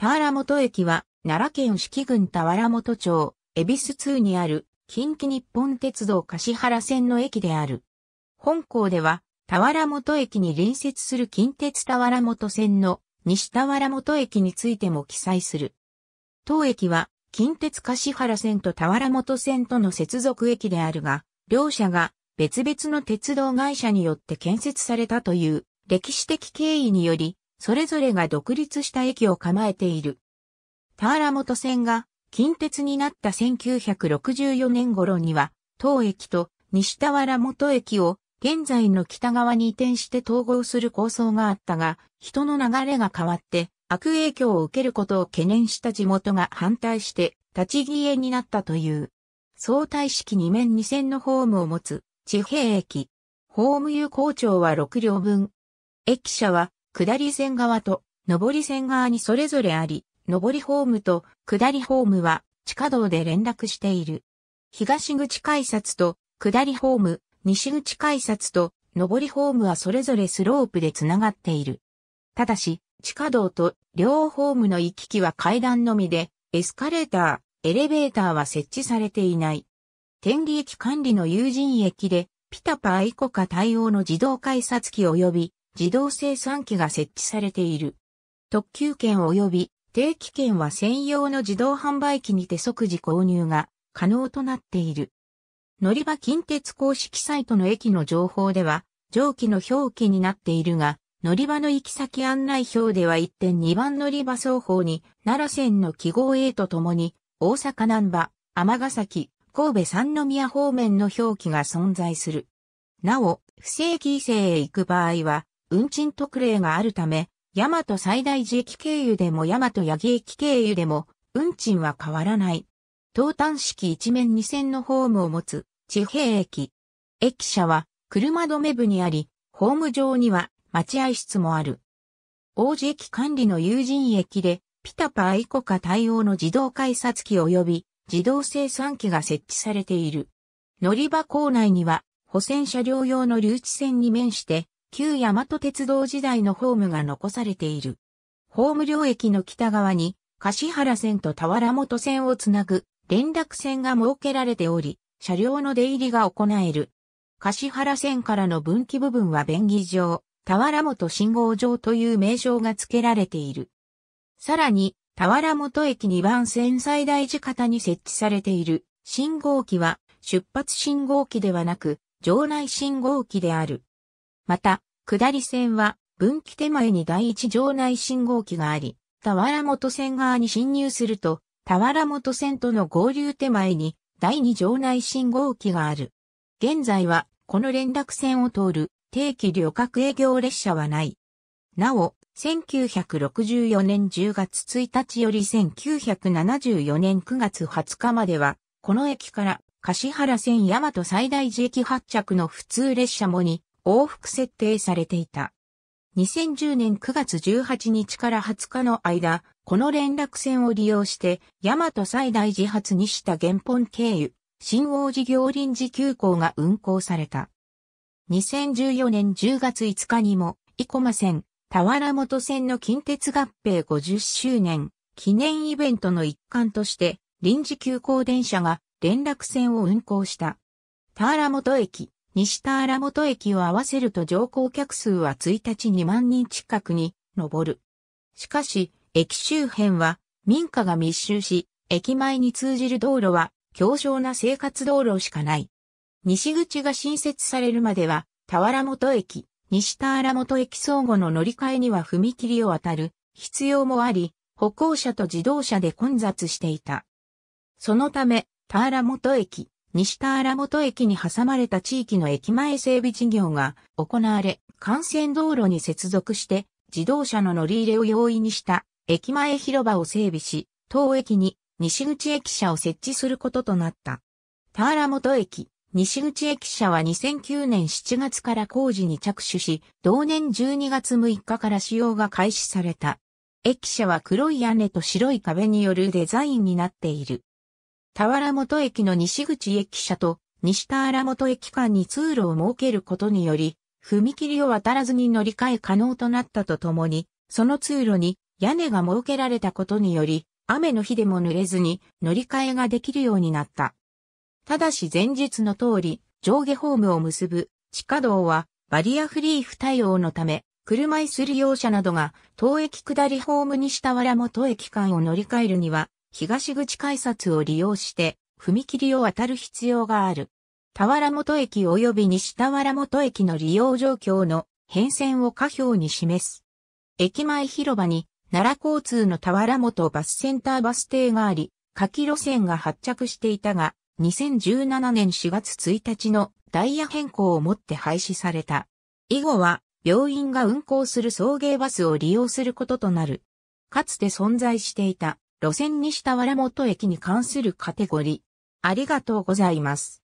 田原本駅は、奈良県四季郡田原本町、恵比寿通にある、近畿日本鉄道柏原線の駅である。本校では、田原本駅に隣接する近鉄田原本線の西田原本駅についても記載する。当駅は、近鉄柏原線と田原本線との接続駅であるが、両者が別々の鉄道会社によって建設されたという歴史的経緯により、それぞれが独立した駅を構えている。田原本線が近鉄になった1964年頃には、当駅と西田原本駅を現在の北側に移転して統合する構想があったが、人の流れが変わって悪影響を受けることを懸念した地元が反対して立ち消えになったという。相対式2面2線のホームを持つ地平駅。ホーム有効長は6両分。駅舎は下り線側と上り線側にそれぞれあり、上りホームと下りホームは地下道で連絡している。東口改札と下りホーム、西口改札と上りホームはそれぞれスロープでつながっている。ただし、地下道と両ホームの行き来は階段のみで、エスカレーター、エレベーターは設置されていない。天理駅管理の有人駅で、ピタパーイコカ対応の自動改札機及び自動生産機が設置されている。特急券及び定期券は専用の自動販売機にて即時購入が可能となっている。乗り場近鉄公式サイトの駅の情報では、上記の表記になっているが、乗り場の行き先案内表では1.2番乗り場双方に、奈良線の記号 A とともに、大阪南波、尼崎、神戸三宮方面の表記が存在する。なお、不正規制へ行く場合は、運賃特例があるため、大和最大寺駅経由でも大和八木駅経由でも、運賃は変わらない。東端式一面二線のホームを持つ、地平駅。駅舎は、車止め部にあり、ホーム上には、待合室もある。王子駅管理の友人駅で、ピタパ愛コカ対応の自動改札機及び自動生産機が設置されている。乗り場構内には、保線車両用の留置線に面して、旧大和鉄道時代のホームが残されている。ホーム領駅の北側に、柏原線と田原本線をつなぐ連絡線が設けられており、車両の出入りが行える。柏原線からの分岐部分は便宜上、田原本信号場という名称が付けられている。さらに、田原本駅2番線最大時方に設置されている信号機は、出発信号機ではなく、場内信号機である。また、下り線は分岐手前に第一城内信号機があり、田原本線側に進入すると、田原本線との合流手前に第二城内信号機がある。現在は、この連絡線を通る定期旅客営業列車はない。なお、1964年10月1日より1974年9月20日までは、この駅から橿原線大和最大寺駅発着の普通列車もに、往復設定されていた。2010年9月18日から20日の間、この連絡線を利用して、大和最大自発にした原本経由、新王寺行臨時急行が運行された。2014年10月5日にも、生駒線、田原本線の近鉄合併50周年記念イベントの一環として、臨時急行電車が連絡線を運行した。田原本駅、西田原本駅を合わせると乗降客数は1日2万人近くに上る。しかし、駅周辺は民家が密集し、駅前に通じる道路は強小な生活道路しかない。西口が新設されるまでは、田原本駅、西田原本駅相互の乗り換えには踏切を渡る必要もあり、歩行者と自動車で混雑していた。そのため、田原本駅、西田原本駅に挟まれた地域の駅前整備事業が行われ、幹線道路に接続して自動車の乗り入れを容易にした駅前広場を整備し、当駅に西口駅舎を設置することとなった。田原本駅、西口駅舎は2009年7月から工事に着手し、同年12月6日から使用が開始された。駅舎は黒い屋根と白い壁によるデザインになっている。田原本駅の西口駅舎と西田原本駅間に通路を設けることにより、踏切を渡らずに乗り換え可能となったとともに、その通路に屋根が設けられたことにより、雨の日でも濡れずに乗り換えができるようになった。ただし前述の通り、上下ホームを結ぶ地下道はバリアフリー不対応のため、車椅子利用者などが当駅下りホーム西田原本駅間を乗り換えるには東口改札を利用して、踏切を渡る必要がある。田原本駅及び西田原本駅の利用状況の変遷を下表に示す。駅前広場に奈良交通の田原本バスセンターバス停があり、下記路線が発着していたが、2017年4月1日のダイヤ変更をもって廃止された。以後は病院が運行する送迎バスを利用することとなる。かつて存在していた路線西田原本駅に関するカテゴリー。ありがとうございます。